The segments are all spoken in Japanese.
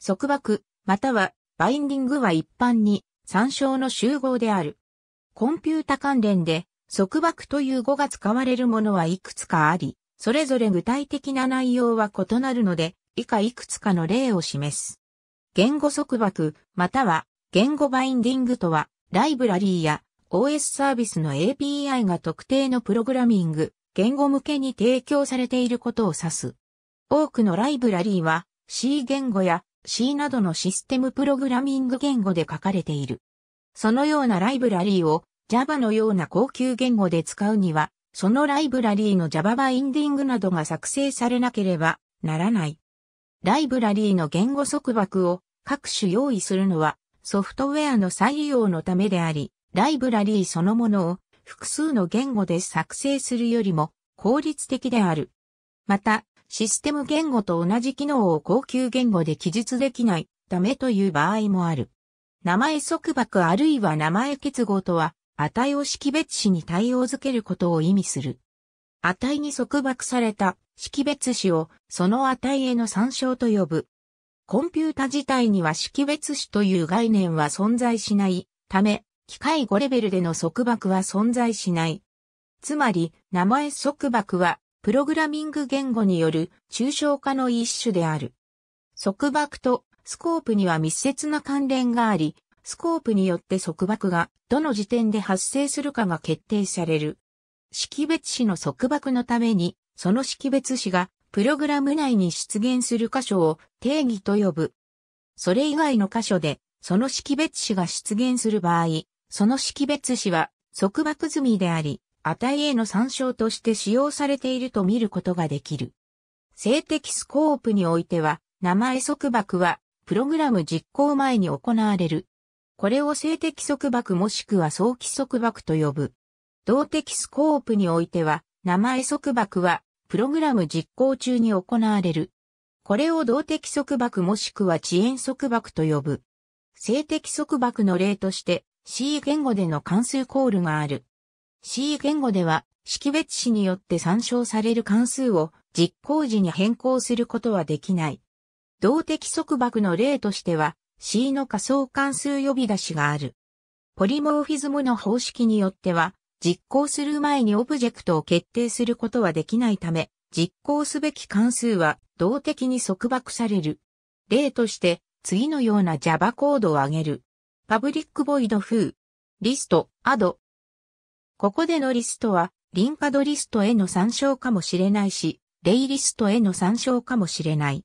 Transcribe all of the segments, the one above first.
束縛、またはバインディングは一般に参照の集合である。コンピュータ関連で束縛という語が使われるものはいくつかあり、それぞれ具体的な内容は異なるので、以下いくつかの例を示す。言語束縛、または言語バインディングとは、ライブラリーや OS サービスの API が特定のプログラミング、言語向けに提供されていることを指す。多くのライブラリーは C 言語や C などのシステムプログラミング言語で書かれている。そのようなライブラリーを Java のような高級言語で使うには、そのライブラリーの Java バインディングなどが作成されなければならない。ライブラリーの言語束縛を各種用意するのはソフトウェアの再利用のためであり、ライブラリーそのものを複数の言語で作成するよりも効率的である。また、システム言語と同じ機能を高級言語で記述できないためという場合もある。名前束縛あるいは名前結合とは、値を識別詞に対応づけることを意味する。値に束縛された識別詞をその値への参照と呼ぶ。コンピュータ自体には識別詞という概念は存在しないため、機械語レベルでの束縛は存在しない。つまり、名前束縛はプログラミング言語による抽象化の一種である。束縛とスコープには密接な関連があり、スコープによって束縛がどの時点で発生するかが決定される。識別子の束縛のために、その識別子がプログラム内に出現する箇所を定義と呼ぶ。それ以外の箇所で、その識別子が出現する場合、その識別子は束縛済みであり、値への参照として使用されていると見ることができる。性的スコープにおいては、名前束縛は、プログラム実行前に行われる。これを性的束縛もしくは早期束縛と呼ぶ。動的スコープにおいては、名前束縛は、プログラム実行中に行われる。これを動的束縛もしくは遅延束縛と呼ぶ。性的束縛の例として C 言語での関数コールがある。C 言語では、識別子によって参照される関数を実行時に変更することはできない。動的束縛の例としては、C の仮想関数呼び出しがある。ポリモーフィズムの方式によっては、実行する前にオブジェクトを決定することはできないため、実行すべき関数は動的に束縛される。例として、次のような Java コードを挙げる。パブリックボイド風、リスト、アド、ここでのリストは、リンカドリストへの参照かもしれないし、レイリストへの参照かもしれない。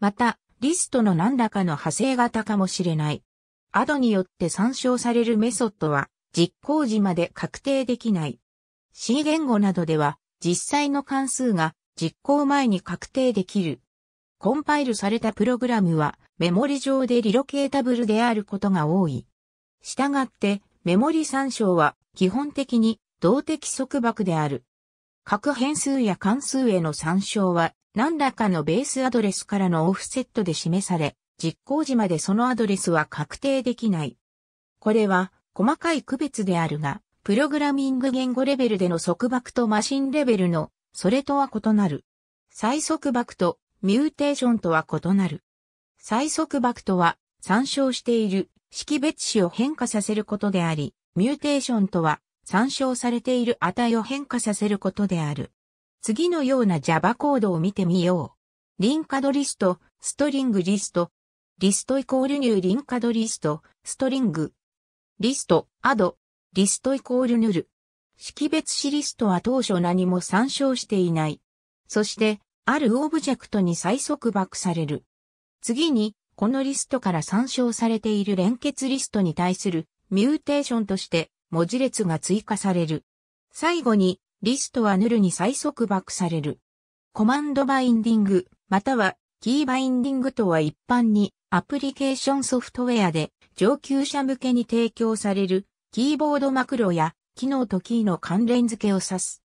また、リストの何らかの派生型かもしれない。アドによって参照されるメソッドは、実行時まで確定できない。C 言語などでは、実際の関数が実行前に確定できる。コンパイルされたプログラムはメモリ上でリロケータブルであることが多い。したがってメモリ参照は基本的に動的束縛である。各変数や関数への参照は何らかのベースアドレスからのオフセットで示され、実行時までそのアドレスは確定できない。これは細かい区別であるが、プログラミング言語レベルでの束縛とマシンレベルの、それとは異なる。再束縛とミューテーションとは異なる。再束縛とは参照している識別子を変化させることであり、ミューテーションとは、参照されている値を変化させることである。次のような Java コードを見てみよう。リンカドリスト、ストリングリスト、リストイコールニューリンカドリスト、ストリング、リスト、アド、リストイコールヌル。識別子リストは当初何も参照していない。そして、あるオブジェクトに再束縛される。次に、このリストから参照されている連結リストに対するミューテーションとして文字列が追加される。最後に、リストはヌルに再束縛される。コマンドバインディング、またはキーバインディングとは一般にアプリケーションソフトウェアで上級者向けに提供されるキーボードマクロや機能とキーの関連付けを指す。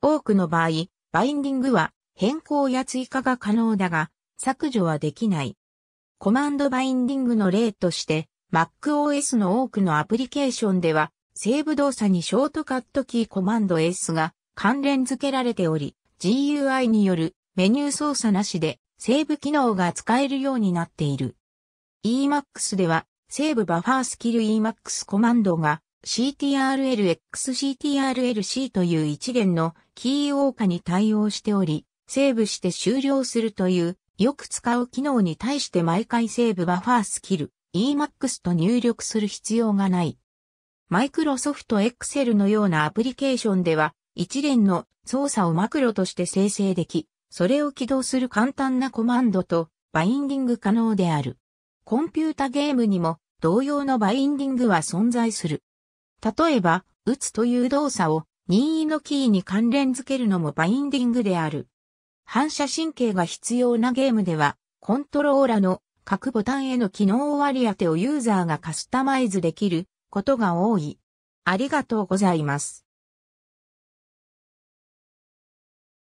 多くの場合、バインディングは変更や追加が可能だが削除はできない。コマンドバインディングの例として MacOS の多くのアプリケーションでは、セーブ動作にショートカットキーコマンド S が関連付けられており、GUI によるメニュー操作なしでセーブ機能が使えるようになっている。Emacs では、セーブバファースキル Emacs コマンドが CTRLXCTRLC という一元のキーオーカに対応しており、セーブして終了するというよく使う機能に対して毎回セーブバファースキル Emacs と入力する必要がない。マイクロソフト Excel のようなアプリケーションでは、一連の操作をマクロとして生成でき、それを起動する簡単なコマンドとバインディング可能である。コンピュータゲームにも同様のバインディングは存在する。例えば、打つという動作を任意のキーに関連づけるのもバインディングである。反射神経が必要なゲームでは、コントローラの各ボタンへの機能割り当てをユーザーがカスタマイズできることが多い。ありがとうございます。